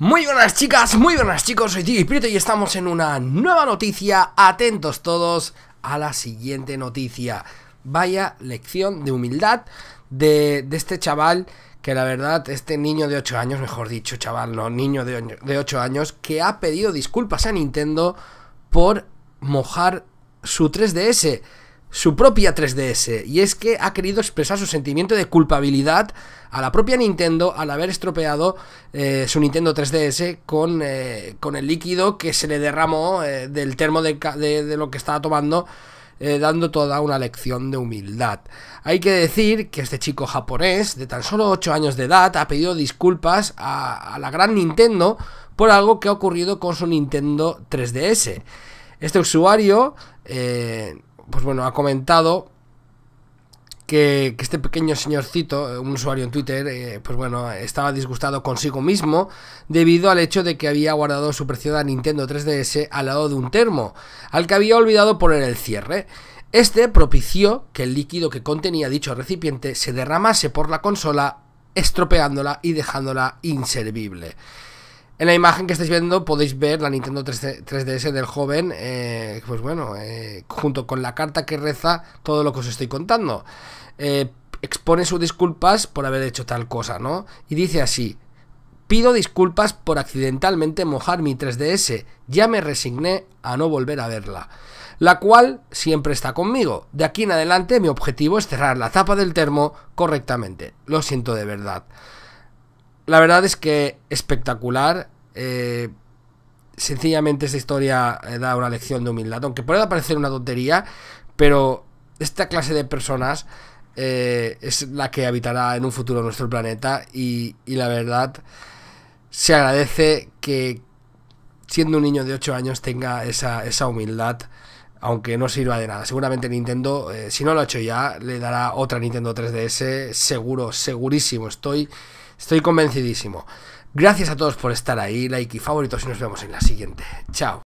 Muy buenas chicas, muy buenas chicos, soy Prieto y estamos en una nueva noticia. Atentos todos a la siguiente noticia. Vaya lección de humildad de, este chaval, que la verdad, este niño de 8 años, mejor dicho, chaval, no, niño de, de 8 años, que ha pedido disculpas a Nintendo por mojar su 3DS su propia 3DS, y es que ha querido expresar su sentimiento de culpabilidad a la propia Nintendo al haber estropeado eh, su Nintendo 3DS con, eh, con, el líquido que se le derramó eh, del termo de, lo que estaba tomando, dando toda una lección de humildad. Hay que decir que este chico japonés, de tan solo 8 años de edad, ha pedido disculpas a, la gran Nintendo por algo que ha ocurrido con su Nintendo 3DS. Este usuario pues bueno, ha comentado que, este pequeño señorcito, un usuario en Twitter, eh, pues bueno, estaba disgustado consigo mismo debido al hecho de que había guardado su preciada Nintendo 3DS al lado de un termo, al que había olvidado poner el cierre. Este propició que el líquido que contenía dicho recipiente se derramase por la consola, estropeándola y dejándola inservible. En la imagen que estáis viendo podéis ver la Nintendo 3, ds del joven, eh, pues bueno, eh, junto con la carta que reza todo lo que os estoy contando. Eh, expone sus disculpas por haber hecho tal cosa, ¿no? Y dice así, pido disculpas por accidentalmente mojar mi 3DS, ya me resigné a no volver a verla. La cual siempre está conmigo. De aquí en adelante mi objetivo es cerrar la tapa del termo correctamente. Lo siento de verdad. La verdad es que espectacular. Eh, sencillamente esta historia eh, da una lección de humildad, aunque pueda parecer una tontería, pero esta clase de personas eh, es la que habitará en un futuro nuestro planeta y, la verdad se agradece que siendo un niño de 8 años tenga esa, humildad. Aunque no sirva de nada. Seguramente Nintendo, si no lo ha hecho ya, le dará otra Nintendo 3DS. Seguro, segurísimo estoy. Estoy convencidísimo. Gracias a todos por estar ahí, like y favoritos y nos vemos en la siguiente. Chao.